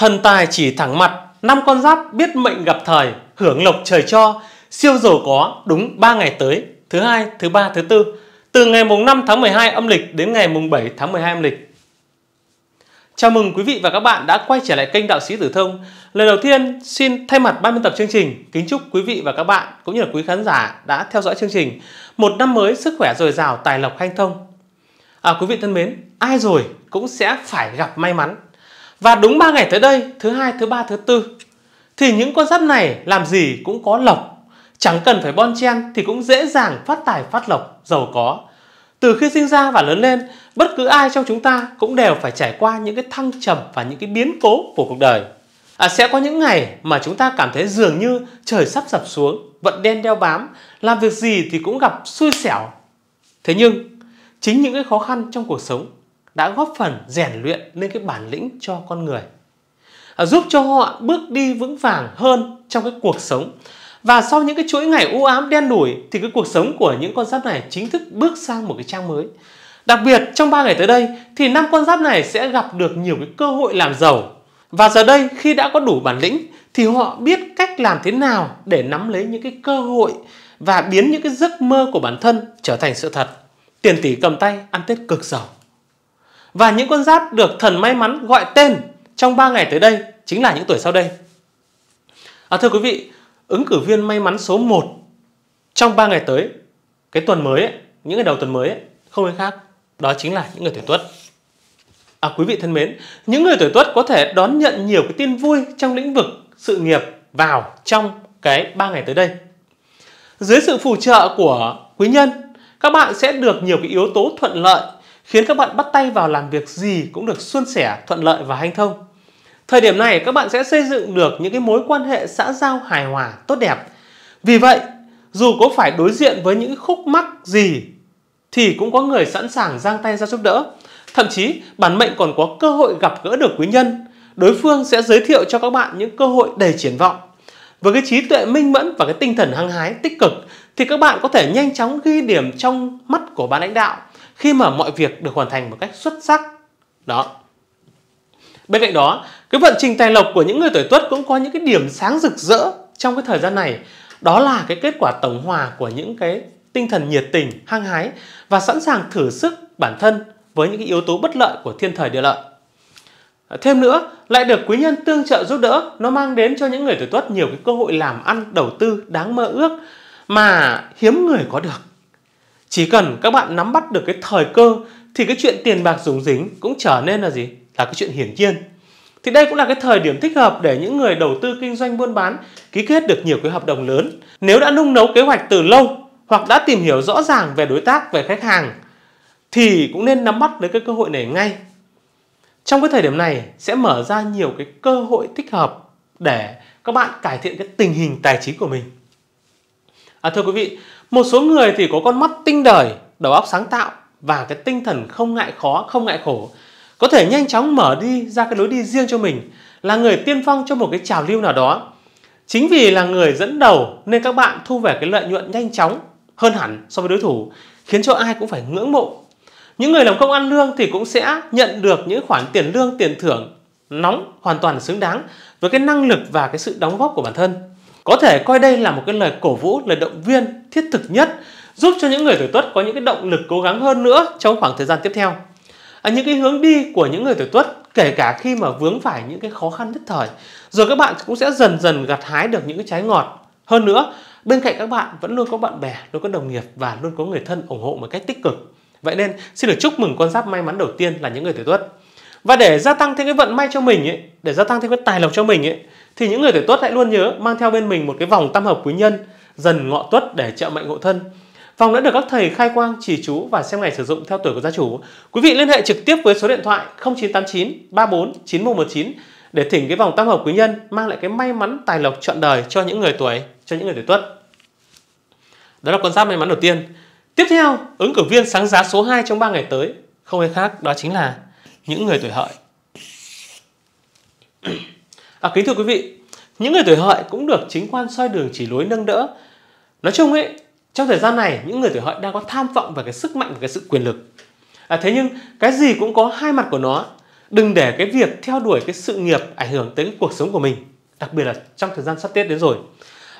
Thần tài chỉ thẳng mặt, năm con giáp biết mệnh gặp thời, hưởng lộc trời cho, siêu giàu có đúng 3 ngày tới, thứ hai, thứ ba, thứ tư, từ ngày mùng 5 tháng 12 âm lịch đến ngày mùng 7 tháng 12 âm lịch. Chào mừng quý vị và các bạn đã quay trở lại kênh Đạo sĩ Tử Thông. Lần đầu tiên xin thay mặt ban biên tập chương trình kính chúc quý vị và các bạn cũng như là quý khán giả đã theo dõi chương trình một năm mới sức khỏe dồi dào, tài lộc hanh thông. À, quý vị thân mến, ai rồi cũng sẽ phải gặp may mắn và đúng 3 ngày tới đây, thứ hai, thứ ba, thứ tư thì những con giáp này làm gì cũng có lộc. Chẳng cần phải bon chen thì cũng dễ dàng phát tài phát lộc, giàu có. Từ khi sinh ra và lớn lên, bất cứ ai trong chúng ta cũng đều phải trải qua những cái thăng trầm và những cái biến cố của cuộc đời. À, sẽ có những ngày mà chúng ta cảm thấy dường như trời sắp sập xuống, vận đen đeo bám, làm việc gì thì cũng gặp xui xẻo. Thế nhưng, chính những cái khó khăn trong cuộc sống đã góp phần rèn luyện lên cái bản lĩnh cho con người à, giúp cho họ bước đi vững vàng hơn trong cái cuộc sống và sau những cái chuỗi ngày u ám đen đủi thì cái cuộc sống của những con giáp này chính thức bước sang một cái trang mới đặc biệt trong 3 ngày tới đây thì năm con giáp này sẽ gặp được nhiều cái cơ hội làm giàu và giờ đây khi đã có đủ bản lĩnh thì họ biết cách làm thế nào để nắm lấy những cái cơ hội và biến những cái giấc mơ của bản thân trở thành sự thật tiền tỷ cầm tay ăn tết cực giàu và những con giáp được thần may mắn gọi tên trong 3 ngày tới đây chính là những tuổi sau đây. À, thưa quý vị, ứng cử viên may mắn số 1 trong 3 ngày tới, cái tuần mới, ấy, những ngày đầu tuần mới, ấy, không ai khác, đó chính là những người tuổi tuất. À, quý vị thân mến, những người tuổi tuất có thể đón nhận nhiều cái tin vui trong lĩnh vực sự nghiệp vào trong cái 3 ngày tới đây. Dưới sự phù trợ của quý nhân, các bạn sẽ được nhiều cái yếu tố thuận lợi khiến các bạn bắt tay vào làm việc gì cũng được suôn sẻ, thuận lợi và hanh thông. Thời điểm này các bạn sẽ xây dựng được những cái mối quan hệ xã giao hài hòa, tốt đẹp. Vì vậy, dù có phải đối diện với những khúc mắc gì thì cũng có người sẵn sàng giang tay ra giúp đỡ. Thậm chí, bản mệnh còn có cơ hội gặp gỡ được quý nhân. Đối phương sẽ giới thiệu cho các bạn những cơ hội đầy triển vọng. Với cái trí tuệ minh mẫn và cái tinh thần hăng hái tích cực thì các bạn có thể nhanh chóng ghi điểm trong mắt của ban lãnh đạo khi mà mọi việc được hoàn thành một cách xuất sắc đó bên cạnh đó cái vận trình tài lộc của những người tuổi tuất cũng có những cái điểm sáng rực rỡ trong cái thời gian này đó là cái kết quả tổng hòa của những cái tinh thần nhiệt tình hăng hái và sẵn sàng thử sức bản thân với những cái yếu tố bất lợi của thiên thời địa lợi thêm nữa lại được quý nhân tương trợ giúp đỡ nó mang đến cho những người tuổi tuất nhiều cái cơ hội làm ăn đầu tư đáng mơ ước mà hiếm người có được chỉ cần các bạn nắm bắt được cái thời cơ thì cái chuyện tiền bạc dùng dính cũng trở nên là gì? Là cái chuyện hiển nhiên. Thì đây cũng là cái thời điểm thích hợp để những người đầu tư kinh doanh buôn bán ký kết được nhiều cái hợp đồng lớn. Nếu đã nung nấu kế hoạch từ lâu hoặc đã tìm hiểu rõ ràng về đối tác, về khách hàng thì cũng nên nắm bắt lấy cái cơ hội này ngay. Trong cái thời điểm này sẽ mở ra nhiều cái cơ hội thích hợp để các bạn cải thiện cái tình hình tài chính của mình. À, thưa quý vị, một số người thì có con mắt tinh đời, đầu óc sáng tạo và cái tinh thần không ngại khó, không ngại khổ. Có thể nhanh chóng mở đi ra cái lối đi riêng cho mình, là người tiên phong cho một cái trào lưu nào đó. Chính vì là người dẫn đầu nên các bạn thu về cái lợi nhuận nhanh chóng hơn hẳn so với đối thủ, khiến cho ai cũng phải ngưỡng mộ. Những người làm công ăn lương thì cũng sẽ nhận được những khoản tiền lương, tiền thưởng nóng hoàn toàn xứng đáng với cái năng lực và cái sự đóng góp của bản thân. Có thể coi đây là một cái lời cổ vũ, lời động viên thiết thực nhất giúp cho những người tuổi Tuất có những cái động lực cố gắng hơn nữa trong khoảng thời gian tiếp theo. À, những cái hướng đi của những người tuổi Tuất kể cả khi mà vướng phải những cái khó khăn nhất thời, rồi các bạn cũng sẽ dần dần gặt hái được những cái trái ngọt. Hơn nữa, bên cạnh các bạn vẫn luôn có bạn bè, luôn có đồng nghiệp và luôn có người thân ủng hộ một cách tích cực. Vậy nên, xin được chúc mừng con giáp may mắn đầu tiên là những người tuổi Tuất và để gia tăng thêm cái vận may cho mình ấy để gia tăng thêm cái tài lộc cho mình ấy thì những người tuổi tuất hãy luôn nhớ mang theo bên mình một cái vòng tam hợp quý nhân dần ngọ tuất để trợ mệnh hộ thân vòng đã được các thầy khai quang, chỉ chú và xem ngày sử dụng theo tuổi của gia chủ. Quý vị liên hệ trực tiếp với số điện thoại 0989 34 9119 để thỉnh cái vòng tam hợp quý nhân mang lại cái may mắn tài lộc trọn đời cho những người tuổi cho những người tuổi tuất. Đó là con giáp may mắn đầu tiên. Tiếp theo, ứng cử viên sáng giá số 2 trong 3 ngày tới không ai khác đó chính là những người tuổi hợi. À, kính thưa quý vị, những người tuổi hợi cũng được chính quan soi đường chỉ lối nâng đỡ. Nói chung ấy, trong thời gian này những người tuổi hợi đang có tham vọng về cái sức mạnh và cái sự quyền lực. À, thế nhưng cái gì cũng có hai mặt của nó. Đừng để cái việc theo đuổi cái sự nghiệp ảnh hưởng tới cuộc sống của mình, đặc biệt là trong thời gian sắp Tết đến rồi.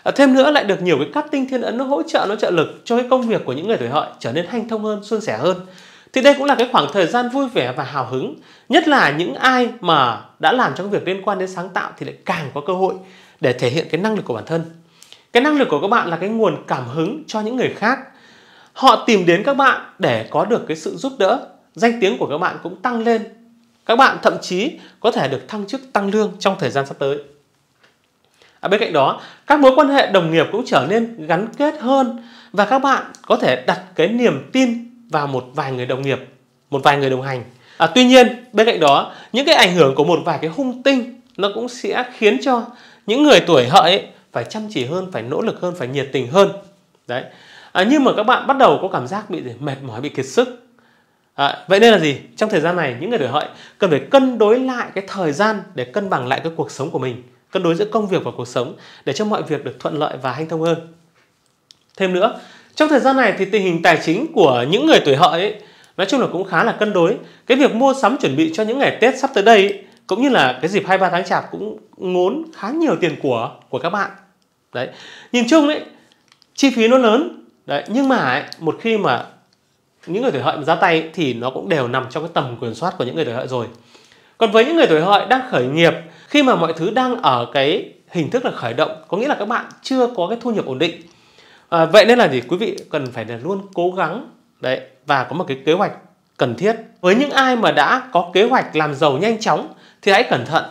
À, thêm nữa lại được nhiều cái cát tinh thiên ấn nó hỗ trợ nó trợ lực cho cái công việc của những người tuổi hợi trở nên hanh thông hơn, suôn sẻ hơn. Thì đây cũng là cái khoảng thời gian vui vẻ và hào hứng, nhất là những ai mà đã làm trong việc liên quan đến sáng tạo thì lại càng có cơ hội để thể hiện cái năng lực của bản thân. Cái năng lực của các bạn là cái nguồn cảm hứng cho những người khác. Họ tìm đến các bạn để có được cái sự giúp đỡ, danh tiếng của các bạn cũng tăng lên. Các bạn thậm chí có thể được thăng chức tăng lương trong thời gian sắp tới. À, bên cạnh đó, các mối quan hệ đồng nghiệp cũng trở nên gắn kết hơn và các bạn có thể đặt cái niềm tin và một vài người đồng nghiệp một vài người đồng hành à, tuy nhiên bên cạnh đó những cái ảnh hưởng của một vài cái hung tinh nó cũng sẽ khiến cho những người tuổi hợi phải chăm chỉ hơn phải nỗ lực hơn phải nhiệt tình hơn đấy à, nhưng mà các bạn bắt đầu có cảm giác bị mệt mỏi bị kiệt sức à, vậy nên là gì trong thời gian này những người tuổi hợi cần phải cân đối lại cái thời gian để cân bằng lại cái cuộc sống của mình cân đối giữa công việc và cuộc sống để cho mọi việc được thuận lợi và hanh thông hơn thêm nữa trong thời gian này thì tình hình tài chính của những người tuổi hợi nói chung là cũng khá là cân đối. Cái việc mua sắm chuẩn bị cho những ngày Tết sắp tới đây ấy, cũng như là cái dịp 23 tháng chạp cũng ngốn khá nhiều tiền của của các bạn. Đấy. Nhìn chung ấy chi phí nó lớn. Đấy, nhưng mà ấy, một khi mà những người tuổi hợi mà ra tay thì nó cũng đều nằm trong cái tầm quyền soát của những người tuổi hợi rồi. Còn với những người tuổi hợi đang khởi nghiệp, khi mà mọi thứ đang ở cái hình thức là khởi động, có nghĩa là các bạn chưa có cái thu nhập ổn định à, vậy nên là gì quý vị cần phải là luôn cố gắng đấy và có một cái kế hoạch cần thiết với những ai mà đã có kế hoạch làm giàu nhanh chóng thì hãy cẩn thận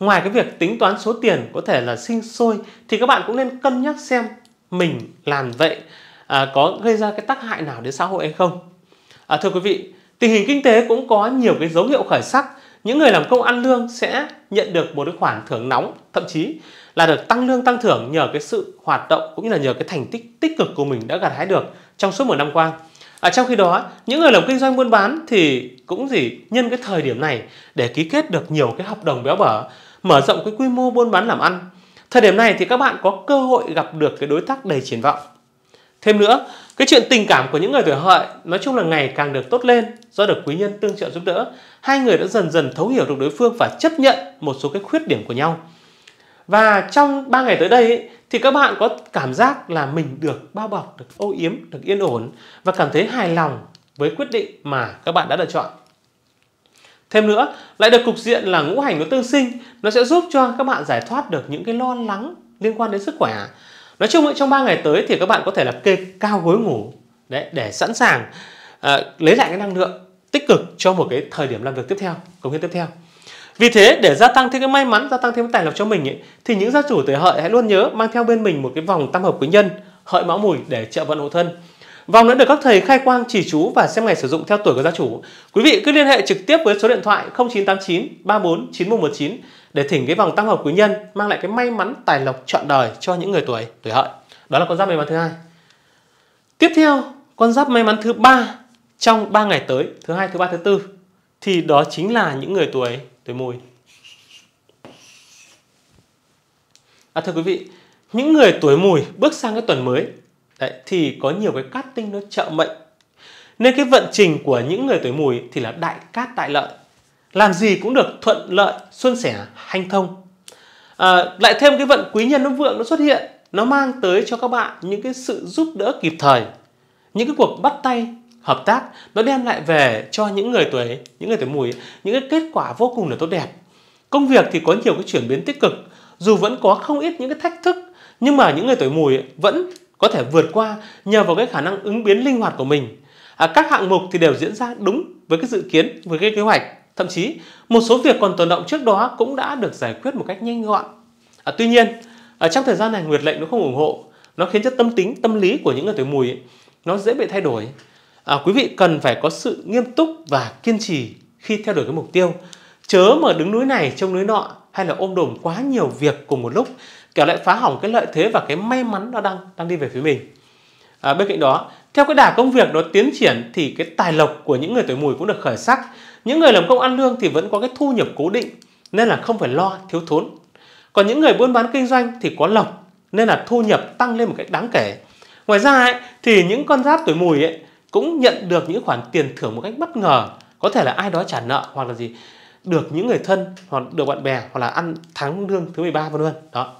ngoài cái việc tính toán số tiền có thể là sinh sôi thì các bạn cũng nên cân nhắc xem mình làm vậy à, có gây ra cái tác hại nào đến xã hội hay không à, thưa quý vị tình hình kinh tế cũng có nhiều cái dấu hiệu khởi sắc những người làm công ăn lương sẽ nhận được một cái khoản thưởng nóng thậm chí là được tăng lương tăng thưởng nhờ cái sự hoạt động cũng như là nhờ cái thành tích tích cực của mình đã gặt hái được trong suốt một năm qua à, trong khi đó những người làm kinh doanh buôn bán thì cũng gì nhân cái thời điểm này để ký kết được nhiều cái hợp đồng béo bở mở rộng cái quy mô buôn bán làm ăn thời điểm này thì các bạn có cơ hội gặp được cái đối tác đầy triển vọng thêm nữa cái chuyện tình cảm của những người tuổi hợi nói chung là ngày càng được tốt lên do được quý nhân tương trợ giúp đỡ hai người đã dần dần thấu hiểu được đối phương và chấp nhận một số cái khuyết điểm của nhau. Và trong 3 ngày tới đây thì các bạn có cảm giác là mình được bao bọc, được ô yếm, được yên ổn và cảm thấy hài lòng với quyết định mà các bạn đã lựa chọn. Thêm nữa, lại được cục diện là ngũ hành nó tương sinh, nó sẽ giúp cho các bạn giải thoát được những cái lo lắng liên quan đến sức khỏe. Nói chung trong 3 ngày tới thì các bạn có thể là kê cao gối ngủ đấy để sẵn sàng uh, lấy lại cái năng lượng tích cực cho một cái thời điểm làm việc tiếp theo công việc tiếp theo vì thế để gia tăng thêm cái may mắn gia tăng thêm cái tài lộc cho mình ấy, thì những gia chủ tuổi hợi hãy luôn nhớ mang theo bên mình một cái vòng tam hợp quý nhân hợi mão mùi để trợ vận hộ thân Vòng đã được các thầy khai quang chỉ chú và xem ngày sử dụng theo tuổi của gia chủ. Quý vị cứ liên hệ trực tiếp với số điện thoại 0989 34 9119 để thỉnh cái vòng tam hợp quý nhân mang lại cái may mắn tài lộc trọn đời cho những người tuổi tuổi hợi. Đó là con giáp may mắn thứ hai. Tiếp theo, con giáp may mắn thứ ba trong 3 ngày tới, thứ hai, thứ ba, thứ tư thì đó chính là những người tuổi tuổi mùi. À, thưa quý vị, những người tuổi mùi bước sang cái tuần mới đấy, thì có nhiều cái cát tinh nó trợ mệnh. Nên cái vận trình của những người tuổi mùi thì là đại cát tại lợi. Làm gì cũng được thuận lợi, xuân sẻ, hanh thông. À, lại thêm cái vận quý nhân nó vượng nó xuất hiện, nó mang tới cho các bạn những cái sự giúp đỡ kịp thời, những cái cuộc bắt tay hợp tác nó đem lại về cho những người tuổi những người tuổi mùi những cái kết quả vô cùng là tốt đẹp công việc thì có nhiều cái chuyển biến tích cực dù vẫn có không ít những cái thách thức nhưng mà những người tuổi mùi vẫn có thể vượt qua nhờ vào cái khả năng ứng biến linh hoạt của mình à, các hạng mục thì đều diễn ra đúng với cái dự kiến với cái kế hoạch thậm chí một số việc còn tồn động trước đó cũng đã được giải quyết một cách nhanh gọn à, tuy nhiên ở trong thời gian này nguyệt lệnh nó không ủng hộ nó khiến cho tâm tính tâm lý của những người tuổi mùi nó dễ bị thay đổi à, quý vị cần phải có sự nghiêm túc và kiên trì khi theo đuổi cái mục tiêu chớ mà đứng núi này trông núi nọ hay là ôm đồm quá nhiều việc cùng một lúc kẻo lại phá hỏng cái lợi thế và cái may mắn nó đang đang đi về phía mình à, bên cạnh đó theo cái đà công việc nó tiến triển thì cái tài lộc của những người tuổi mùi cũng được khởi sắc những người làm công ăn lương thì vẫn có cái thu nhập cố định nên là không phải lo thiếu thốn còn những người buôn bán kinh doanh thì có lộc nên là thu nhập tăng lên một cách đáng kể ngoài ra ấy, thì những con giáp tuổi mùi ấy, cũng nhận được những khoản tiền thưởng một cách bất ngờ có thể là ai đó trả nợ hoặc là gì được những người thân hoặc được bạn bè hoặc là ăn tháng lương thứ 13 vân vân đó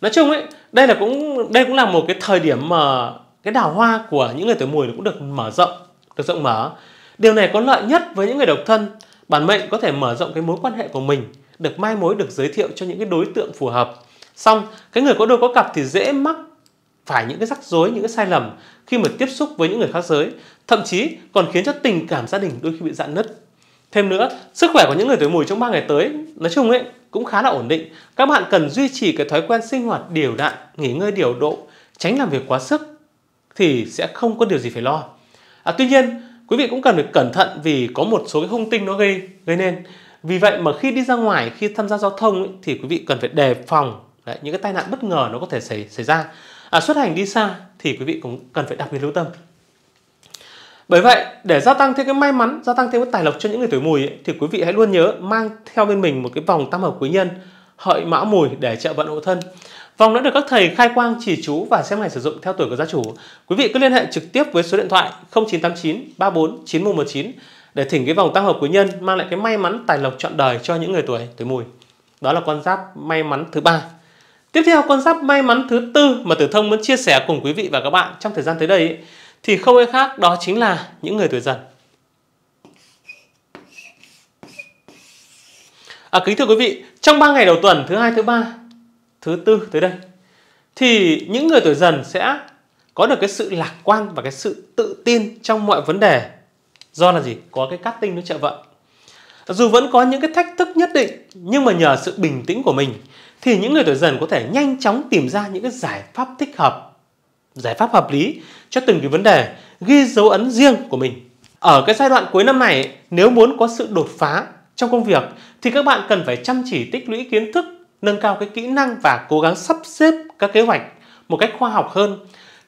nói chung ấy đây là cũng đây cũng là một cái thời điểm mà cái đào hoa của những người tuổi mùi cũng được mở rộng được rộng mở điều này có lợi nhất với những người độc thân bản mệnh có thể mở rộng cái mối quan hệ của mình được mai mối được giới thiệu cho những cái đối tượng phù hợp xong cái người có đôi có cặp thì dễ mắc phải những cái rắc rối, những cái sai lầm khi mà tiếp xúc với những người khác giới, thậm chí còn khiến cho tình cảm gia đình đôi khi bị dạn nứt. Thêm nữa, sức khỏe của những người tuổi mùi trong 3 ngày tới nói chung ấy cũng khá là ổn định. Các bạn cần duy trì cái thói quen sinh hoạt điều đặn, nghỉ ngơi điều độ, tránh làm việc quá sức thì sẽ không có điều gì phải lo. À, tuy nhiên, quý vị cũng cần phải cẩn thận vì có một số cái hung tinh nó gây gây nên. Vì vậy mà khi đi ra ngoài, khi tham gia giao thông ấy, thì quý vị cần phải đề phòng đấy, những cái tai nạn bất ngờ nó có thể xảy xảy ra à, xuất hành đi xa thì quý vị cũng cần phải đặc biệt lưu tâm bởi vậy để gia tăng thêm cái may mắn gia tăng thêm cái tài lộc cho những người tuổi mùi ấy, thì quý vị hãy luôn nhớ mang theo bên mình một cái vòng tam hợp quý nhân hợi mão mùi để trợ vận hộ thân Vòng đã được các thầy khai quang chỉ chú và xem ngày sử dụng theo tuổi của gia chủ. Quý vị cứ liên hệ trực tiếp với số điện thoại 0989 34 9119 để thỉnh cái vòng tam hợp quý nhân mang lại cái may mắn tài lộc trọn đời cho những người tuổi tuổi mùi. Đó là con giáp may mắn thứ ba Tiếp theo con giáp may mắn thứ tư mà Tử Thông muốn chia sẻ cùng quý vị và các bạn trong thời gian tới đây ấy, thì không ai khác đó chính là những người tuổi dần. À, kính thưa quý vị, trong 3 ngày đầu tuần thứ hai, thứ ba, thứ tư tới đây thì những người tuổi dần sẽ có được cái sự lạc quan và cái sự tự tin trong mọi vấn đề do là gì có cái cát tinh nó trợ vận dù vẫn có những cái thách thức nhất định nhưng mà nhờ sự bình tĩnh của mình thì những người tuổi dần có thể nhanh chóng tìm ra những cái giải pháp thích hợp, giải pháp hợp lý cho từng cái vấn đề, ghi dấu ấn riêng của mình. Ở cái giai đoạn cuối năm này, nếu muốn có sự đột phá trong công việc thì các bạn cần phải chăm chỉ tích lũy kiến thức, nâng cao cái kỹ năng và cố gắng sắp xếp các kế hoạch một cách khoa học hơn.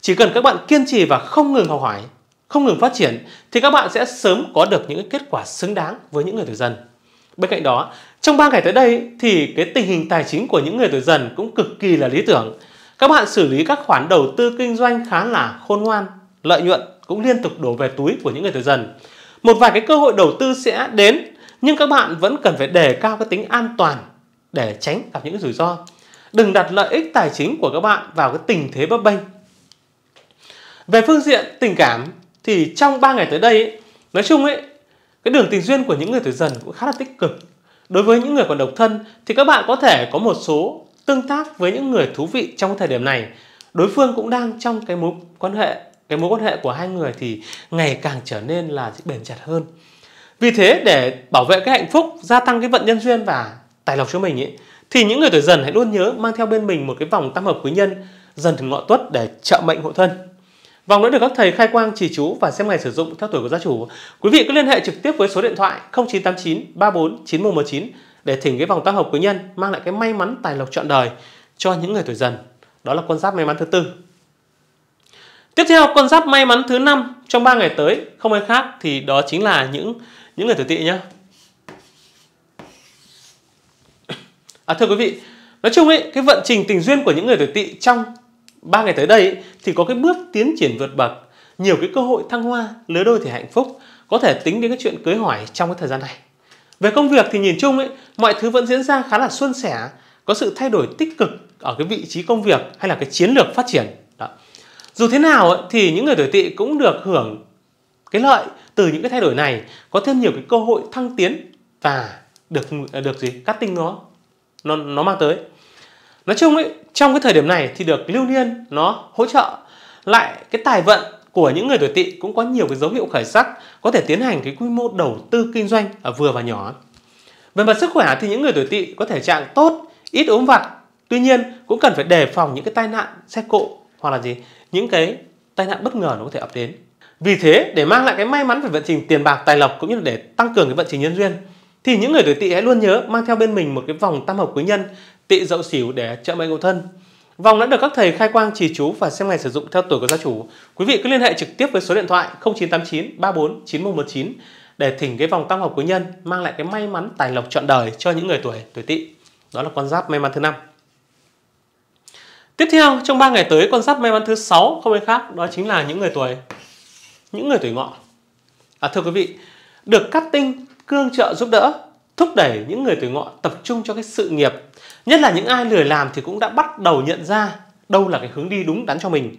Chỉ cần các bạn kiên trì và không ngừng học hỏi, không ngừng phát triển thì các bạn sẽ sớm có được những kết quả xứng đáng với những người tuổi dần. Bên cạnh đó, trong 3 ngày tới đây thì cái tình hình tài chính của những người tuổi dần cũng cực kỳ là lý tưởng. Các bạn xử lý các khoản đầu tư kinh doanh khá là khôn ngoan, lợi nhuận cũng liên tục đổ về túi của những người tuổi dần. Một vài cái cơ hội đầu tư sẽ đến nhưng các bạn vẫn cần phải đề cao cái tính an toàn để tránh gặp những rủi ro. Đừng đặt lợi ích tài chính của các bạn vào cái tình thế bấp bênh. Về phương diện tình cảm thì trong 3 ngày tới đây nói chung ấy cái đường tình duyên của những người tuổi dần cũng khá là tích cực Đối với những người còn độc thân thì các bạn có thể có một số tương tác với những người thú vị trong thời điểm này. Đối phương cũng đang trong cái mối quan hệ, cái mối quan hệ của hai người thì ngày càng trở nên là bền chặt hơn. Vì thế để bảo vệ cái hạnh phúc, gia tăng cái vận nhân duyên và tài lộc cho mình ý, thì những người tuổi dần hãy luôn nhớ mang theo bên mình một cái vòng tam hợp quý nhân dần thường ngọ tuất để trợ mệnh hộ thân. Vòng nữa được các thầy khai quang chỉ chú và xem ngày sử dụng theo tuổi của gia chủ. Quý vị cứ liên hệ trực tiếp với số điện thoại 0989 34 9119 để thỉnh cái vòng tam hợp quý nhân mang lại cái may mắn tài lộc trọn đời cho những người tuổi dần. Đó là con giáp may mắn thứ tư. Tiếp theo con giáp may mắn thứ năm trong 3 ngày tới không ai khác thì đó chính là những những người tuổi tỵ nhá. À, thưa quý vị, nói chung ấy cái vận trình tình duyên của những người tuổi tỵ trong ba ngày tới đây thì có cái bước tiến triển vượt bậc nhiều cái cơ hội thăng hoa lứa đôi thì hạnh phúc có thể tính đến cái chuyện cưới hỏi trong cái thời gian này về công việc thì nhìn chung ấy mọi thứ vẫn diễn ra khá là suôn sẻ có sự thay đổi tích cực ở cái vị trí công việc hay là cái chiến lược phát triển Đó. dù thế nào ấy, thì những người tuổi tỵ cũng được hưởng cái lợi từ những cái thay đổi này có thêm nhiều cái cơ hội thăng tiến và được được gì cắt tinh nó nó nó mang tới nói chung ấy trong cái thời điểm này thì được lưu niên nó hỗ trợ lại cái tài vận của những người tuổi tỵ cũng có nhiều cái dấu hiệu khởi sắc có thể tiến hành cái quy mô đầu tư kinh doanh ở vừa và nhỏ về mặt sức khỏe thì những người tuổi tỵ có thể trạng tốt ít ốm vặt tuy nhiên cũng cần phải đề phòng những cái tai nạn xe cộ hoặc là gì những cái tai nạn bất ngờ nó có thể ập đến vì thế để mang lại cái may mắn về vận trình tiền bạc tài lộc cũng như là để tăng cường cái vận trình nhân duyên thì những người tuổi tỵ hãy luôn nhớ mang theo bên mình một cái vòng tam hợp quý nhân tị dậu xỉu để trợ mệnh ngũ thân. Vòng đã được các thầy khai quang trì chú và xem ngày sử dụng theo tuổi của gia chủ. Quý vị cứ liên hệ trực tiếp với số điện thoại 0989 34 9119 để thỉnh cái vòng tam hợp quý nhân mang lại cái may mắn tài lộc trọn đời cho những người tuổi tuổi tỵ. Đó là con giáp may mắn thứ năm. Tiếp theo trong 3 ngày tới con giáp may mắn thứ sáu không ai khác đó chính là những người tuổi những người tuổi ngọ. À, thưa quý vị, được cát tinh cương trợ giúp đỡ thúc đẩy những người tuổi ngọ tập trung cho cái sự nghiệp Nhất là những ai lười làm thì cũng đã bắt đầu nhận ra đâu là cái hướng đi đúng đắn cho mình.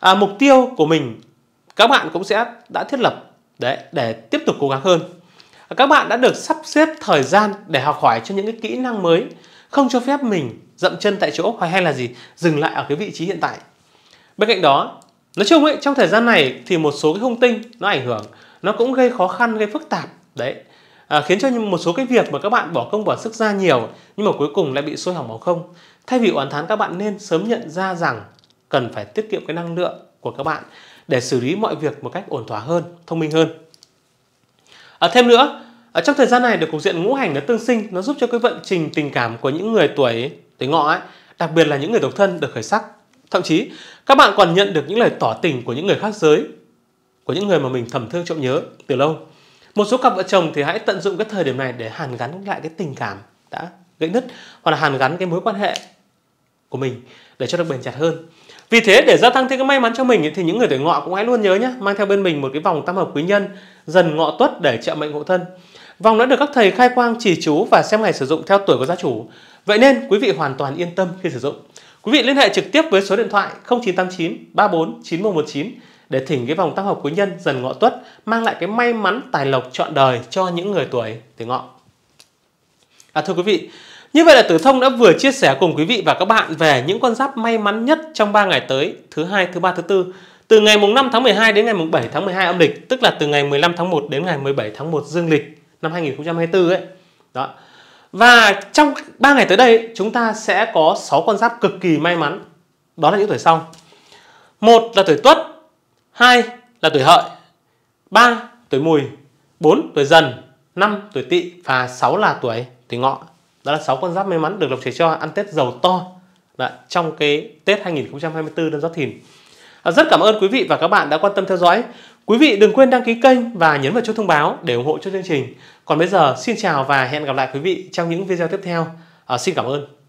À, mục tiêu của mình các bạn cũng sẽ đã thiết lập đấy để tiếp tục cố gắng hơn. À, các bạn đã được sắp xếp thời gian để học hỏi cho những cái kỹ năng mới, không cho phép mình dậm chân tại chỗ hoặc hay là gì dừng lại ở cái vị trí hiện tại. Bên cạnh đó, nói chung ấy trong thời gian này thì một số cái hung tinh nó ảnh hưởng, nó cũng gây khó khăn, gây phức tạp đấy à, khiến cho một số cái việc mà các bạn bỏ công bỏ sức ra nhiều nhưng mà cuối cùng lại bị sôi hỏng máu không thay vì oán thán các bạn nên sớm nhận ra rằng cần phải tiết kiệm cái năng lượng của các bạn để xử lý mọi việc một cách ổn thỏa hơn thông minh hơn à, thêm nữa ở trong thời gian này được cục diện ngũ hành nó tương sinh nó giúp cho cái vận trình tình cảm của những người tuổi tuổi ngọ ấy đặc biệt là những người độc thân được khởi sắc thậm chí các bạn còn nhận được những lời tỏ tình của những người khác giới của những người mà mình thầm thương trộm nhớ từ lâu một số cặp vợ chồng thì hãy tận dụng cái thời điểm này để hàn gắn lại cái tình cảm đã gãy nứt hoặc là hàn gắn cái mối quan hệ của mình để cho được bền chặt hơn. Vì thế để gia tăng thêm cái may mắn cho mình thì những người tuổi ngọ cũng hãy luôn nhớ nhé, mang theo bên mình một cái vòng tam hợp quý nhân dần ngọ tuất để trợ mệnh hộ thân. Vòng đã được các thầy khai quang chỉ chú và xem ngày sử dụng theo tuổi của gia chủ. Vậy nên quý vị hoàn toàn yên tâm khi sử dụng. Quý vị liên hệ trực tiếp với số điện thoại 0989 34 9119 để thỉnh cái vòng tác hợp quý nhân dần ngọ tuất mang lại cái may mắn tài lộc trọn đời cho những người tuổi tuổi ngọ. À, thưa quý vị, như vậy là Tử Thông đã vừa chia sẻ cùng quý vị và các bạn về những con giáp may mắn nhất trong 3 ngày tới, thứ hai, thứ ba, thứ tư, từ ngày mùng 5 tháng 12 đến ngày mùng 7 tháng 12 âm lịch, tức là từ ngày 15 tháng 1 đến ngày 17 tháng 1 dương lịch năm 2024 ấy. Đó. Và trong 3 ngày tới đây chúng ta sẽ có 6 con giáp cực kỳ may mắn. Đó là những tuổi sau. Một là tuổi Tuất, 2 là tuổi hợi, 3 tuổi mùi, 4 tuổi dần, 5 tuổi tỵ và 6 là tuổi tuổi ngọ. Đó là 6 con giáp may mắn được lộc trời cho ăn Tết giàu to Đấy, trong cái Tết 2024 năm Giáp Thìn. À, rất cảm ơn quý vị và các bạn đã quan tâm theo dõi. Quý vị đừng quên đăng ký kênh và nhấn vào chuông thông báo để ủng hộ cho chương trình. Còn bây giờ xin chào và hẹn gặp lại quý vị trong những video tiếp theo. À, xin cảm ơn.